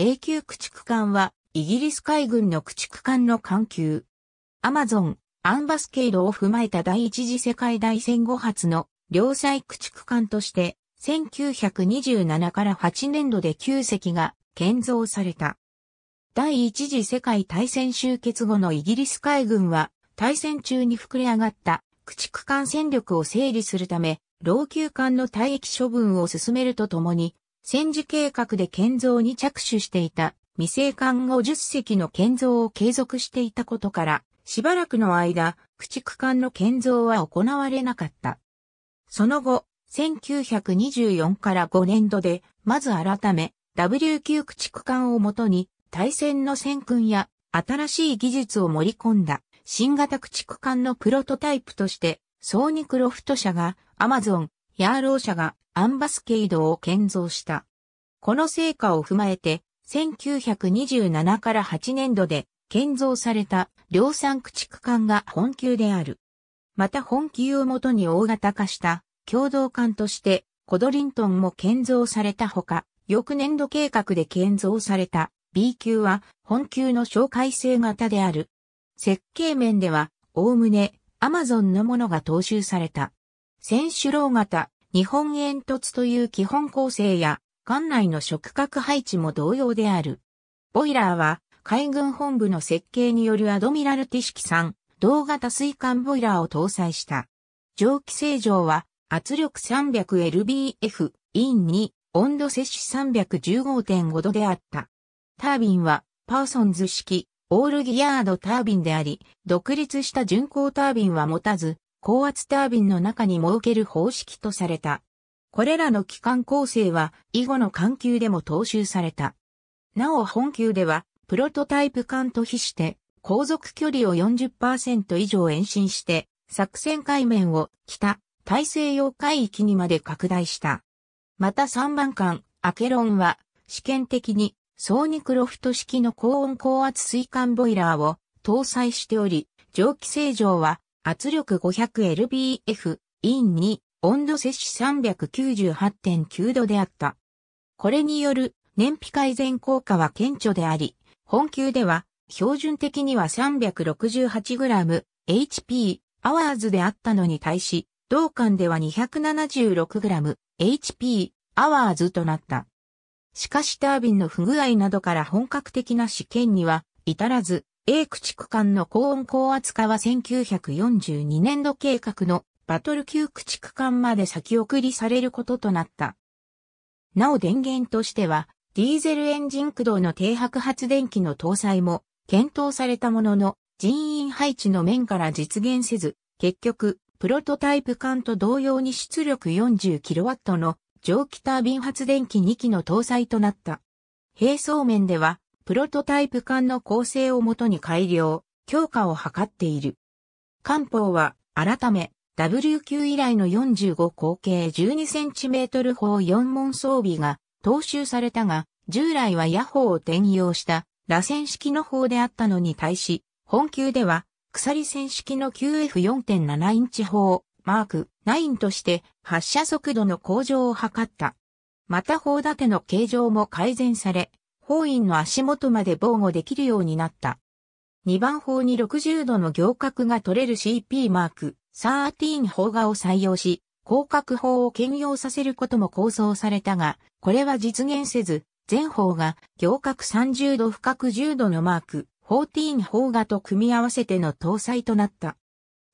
永久駆逐艦は、イギリス海軍の駆逐艦の艦級。アマゾン、アンバスケイドを踏まえた第一次世界大戦後発の両載駆逐艦として、1927から8年度で9隻が建造された。第一次世界大戦終結後のイギリス海軍は、大戦中に膨れ上がった駆逐艦戦力を整理するため、老朽艦の退役処分を進めるとともに、戦時計画で建造に着手していた未成艦50隻の建造を継続していたことから、しばらくの間、駆逐艦の建造は行われなかった。その後、1924から5年度で、まず改め、W 級駆逐艦をもとに、対戦の戦訓や、新しい技術を盛り込んだ、新型駆逐艦のプロトタイプとして、ソーニクロフト社が、アマゾン、ヤーロー社が、アンバスケードを建造した。この成果を踏まえて、1927から8年度で建造された量産駆逐艦が本級である。また本級をもとに大型化した共同艦としてコドリントンも建造されたほか、翌年度計画で建造された B 級は本級の紹介性型である。設計面では、おおむねアマゾンのものが踏襲された。選手楼型、日本煙突という基本構成や、艦内の触角配置も同様である。ボイラーは、海軍本部の設計によるアドミラルティ式3、同型水管ボイラーを搭載した。蒸気清浄は、圧力 300lbf、イン2、温度摂取315.5度であった。タービンは、パーソンズ式、オールギアードタービンであり、独立した巡航タービンは持たず、高圧タービンの中に設ける方式とされた。これらの機関構成は以後の環球でも踏襲された。なお本級ではプロトタイプ艦と比して航続距離を40%以上延伸して作戦海面を北大西洋海域にまで拡大した。また3番艦アケロンは試験的にソーニクロフト式の高温高圧水管ボイラーを搭載しており、蒸気清浄は圧力 500lbf、インに温度摂取398.9度であった。これによる燃費改善効果は顕著であり、本級では標準的には 368g、HP、アワーズであったのに対し、同館では 276g、HP、アワーズとなった。しかしタービンの不具合などから本格的な試験には至らず、A 駆逐艦の高温高圧化は1942年度計画のバトル級駆逐艦まで先送りされることとなった。なお電源としては、ディーゼルエンジン駆動の低白発電機の搭載も検討されたものの、人員配置の面から実現せず、結局、プロトタイプ艦と同様に出力 40kW の蒸気タービン発電機2機の搭載となった。並走面では、プロトタイプ艦の構成をもとに改良、強化を図っている。艦砲は、改め、W 級以来の45口径 12cm 砲4門装備が踏襲されたが、従来は野砲を転用した螺旋式の砲であったのに対し、本級では鎖線式の QF4.7 インチ砲マーク9として発射速度の向上を図った。また砲立ての形状も改善され、砲員の足元まで防護できるようになった。2番砲に60度の行角が取れる CP マーク13砲画を採用し、広角砲を兼用させることも構想されたが、これは実現せず、全砲が行角30度深く10度のマーク14砲画と組み合わせての搭載となった。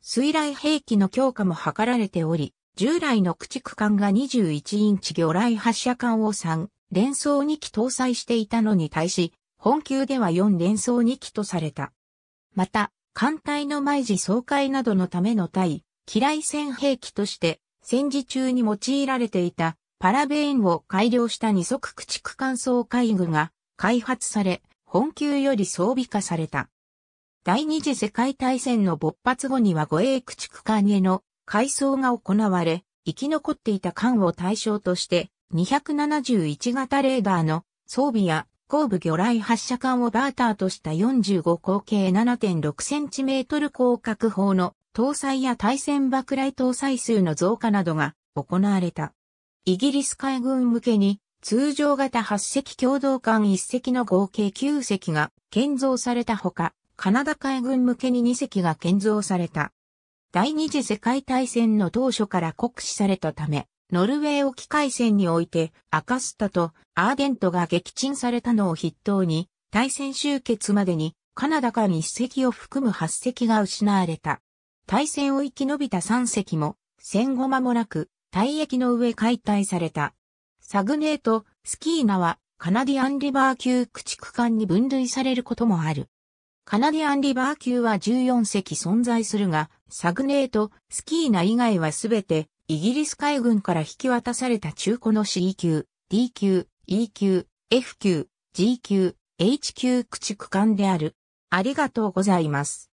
水雷兵器の強化も図られており、従来の駆逐艦が21インチ魚雷発射艦を3、連装2機搭載していたのに対し、本級では4連装2機とされた。また、艦隊の毎時総会などのための対、機雷戦兵器として、戦時中に用いられていたパラベーンを改良した二足駆逐艦総海具が開発され、本級より装備化された。第二次世界大戦の勃発後には護衛駆逐艦への改装が行われ、生き残っていた艦を対象として、271型レーダーの装備や後部魚雷発射管をバーターとした45口径 7.6cm 広角砲の搭載や対戦爆雷搭載数の増加などが行われた。イギリス海軍向けに通常型8隻共同艦1隻の合計9隻が建造されたほか、カナダ海軍向けに2隻が建造された。第二次世界大戦の当初から酷使されたため、ノルウェー沖海戦においてアカスタとアーデントが撃沈されたのを筆頭に、対戦終結までにカナダから隻を含む8隻が失われた。対戦を生き延びた3隻も戦後間もなく退役の上解体された。サグネート、スキーナはカナディアンリバー級駆逐艦に分類されることもある。カナディアンリバー級は14隻存在するが、サグネート、スキーナ以外はすべてイギリス海軍から引き渡された中古の C 級、D 級、E 級、F 級、G 級、H 級駆逐艦である。ありがとうございます。